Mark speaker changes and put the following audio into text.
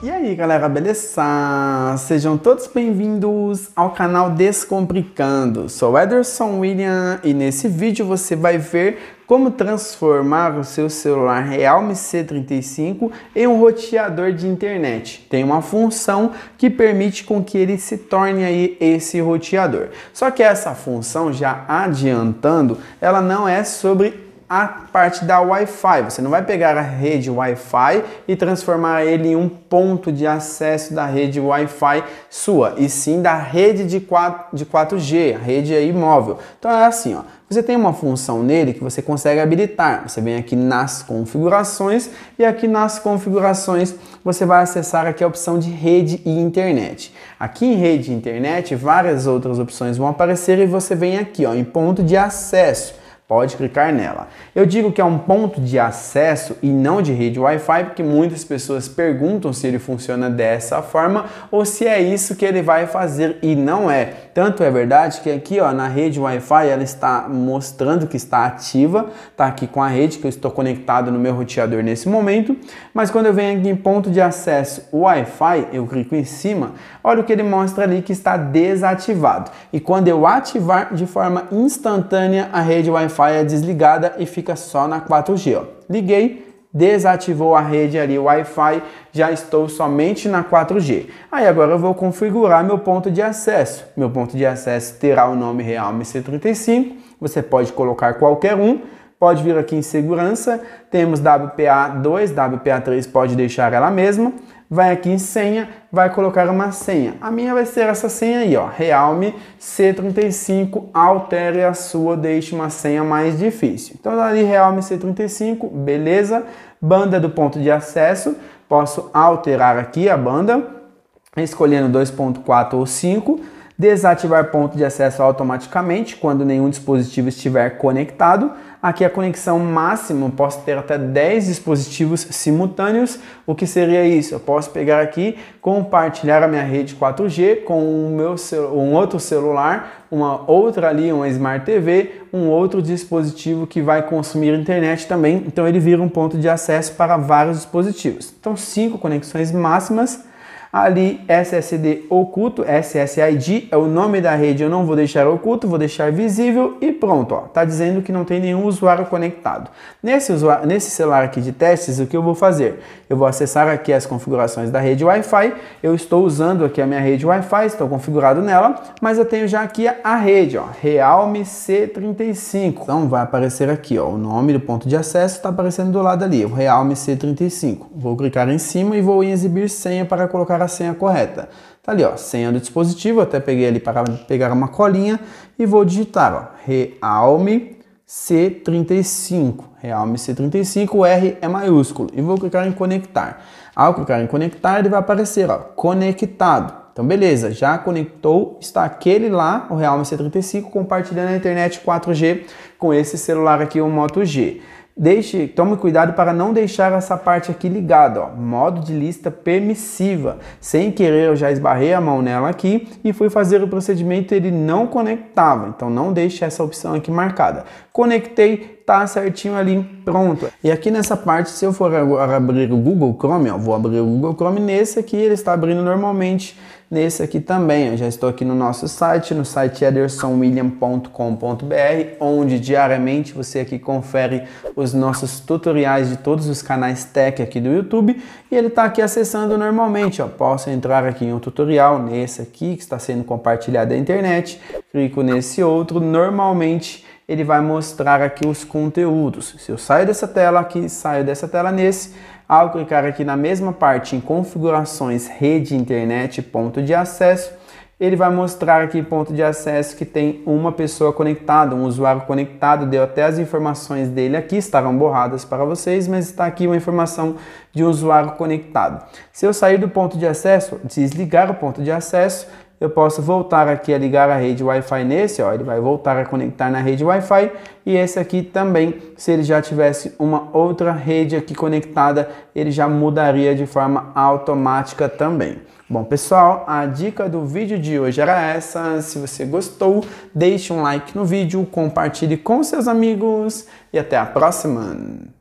Speaker 1: E aí galera, beleza? Sejam todos bem-vindos ao canal Descomplicando. Sou Ederson William e nesse vídeo você vai ver como transformar o seu celular Realme C35 em um roteador de internet. Tem uma função que permite com que ele se torne aí esse roteador. Só que essa função, já adiantando, ela não é sobre a parte da Wi-Fi. Você não vai pegar a rede Wi-Fi e transformar ele em um ponto de acesso da rede Wi-Fi sua, e sim da rede de, 4, de 4G, a rede aí móvel. Então é assim, ó. Você tem uma função nele que você consegue habilitar. Você vem aqui nas configurações e aqui nas configurações você vai acessar aqui a opção de rede e internet. Aqui em rede e internet, várias outras opções vão aparecer e você vem aqui, ó, em ponto de acesso pode clicar nela. Eu digo que é um ponto de acesso e não de rede Wi-Fi, porque muitas pessoas perguntam se ele funciona dessa forma ou se é isso que ele vai fazer e não é. Tanto é verdade que aqui ó, na rede Wi-Fi ela está mostrando que está ativa, está aqui com a rede que eu estou conectado no meu roteador nesse momento, mas quando eu venho aqui em ponto de acesso Wi-Fi, eu clico em cima, olha o que ele mostra ali que está desativado. E quando eu ativar de forma instantânea a rede Wi-Fi Wi-Fi é desligada e fica só na 4G. Ó. Liguei, desativou a rede ali Wi-Fi, já estou somente na 4G. Aí agora eu vou configurar meu ponto de acesso. Meu ponto de acesso terá o nome Realme C35, você pode colocar qualquer um, pode vir aqui em segurança, temos WPA2, WPA3 pode deixar ela mesma, vai aqui em senha, vai colocar uma senha. A minha vai ser essa senha aí, ó, Realme C35, altere a sua, deixe uma senha mais difícil. Então, tá ali Realme C35, beleza. Banda do ponto de acesso, posso alterar aqui a banda, escolhendo 2.4 ou 5 desativar ponto de acesso automaticamente quando nenhum dispositivo estiver conectado. Aqui a conexão máxima, posso ter até 10 dispositivos simultâneos. O que seria isso? Eu posso pegar aqui, compartilhar a minha rede 4G com o meu um outro celular, uma outra ali, uma Smart TV, um outro dispositivo que vai consumir internet também. Então ele vira um ponto de acesso para vários dispositivos. Então cinco conexões máximas ali SSD oculto, SSID é o nome da rede, eu não vou deixar oculto, vou deixar visível e pronto, ó, tá dizendo que não tem nenhum usuário conectado. Nesse, usuário, nesse celular aqui de testes, o que eu vou fazer? Eu vou acessar aqui as configurações da rede Wi-Fi, eu estou usando aqui a minha rede Wi-Fi, estou configurado nela, mas eu tenho já aqui a rede, ó, Realme C35. Então vai aparecer aqui, ó, o nome do ponto de acesso está aparecendo do lado ali, o Realme C35. Vou clicar em cima e vou em exibir senha para colocar colocar a senha correta. Tá ali, ó, senha do dispositivo, até peguei ali para pegar uma colinha e vou digitar, ó, Realme C35. Realme C35, o R é maiúsculo. E vou clicar em conectar. Ao clicar em conectar, ele vai aparecer, ó, conectado. Então, beleza, já conectou, está aquele lá, o Realme C35, compartilhando a internet 4G com esse celular aqui, o Moto G. Deixe, tome cuidado para não deixar essa parte aqui ligada, ó, modo de lista permissiva. Sem querer eu já esbarrei a mão nela aqui e fui fazer o procedimento, ele não conectava. Então não deixe essa opção aqui marcada. Conectei, tá certinho ali, pronto. E aqui nessa parte, se eu for abrir o Google Chrome, ó, vou abrir o Google Chrome nesse aqui, ele está abrindo normalmente nesse aqui também. Eu já estou aqui no nosso site, no site edersonwilliam.com.br, onde diariamente você aqui confere os nossos tutoriais de todos os canais tech aqui do YouTube e ele está aqui acessando normalmente. Ó. Posso entrar aqui em um tutorial nesse aqui que está sendo compartilhado na internet, clico nesse outro, normalmente ele vai mostrar aqui os conteúdos. Se eu saio dessa tela aqui, saio dessa tela nesse, ao clicar aqui na mesma parte em configurações, rede, internet, ponto de acesso, ele vai mostrar aqui ponto de acesso que tem uma pessoa conectada, um usuário conectado, deu até as informações dele aqui, estarão borradas para vocês, mas está aqui uma informação de um usuário conectado. Se eu sair do ponto de acesso, desligar o ponto de acesso, eu posso voltar aqui a ligar a rede Wi-Fi nesse, ó, ele vai voltar a conectar na rede Wi-Fi e esse aqui também, se ele já tivesse uma outra rede aqui conectada, ele já mudaria de forma automática também. Bom pessoal, a dica do vídeo de hoje era essa, se você gostou, deixe um like no vídeo, compartilhe com seus amigos e até a próxima!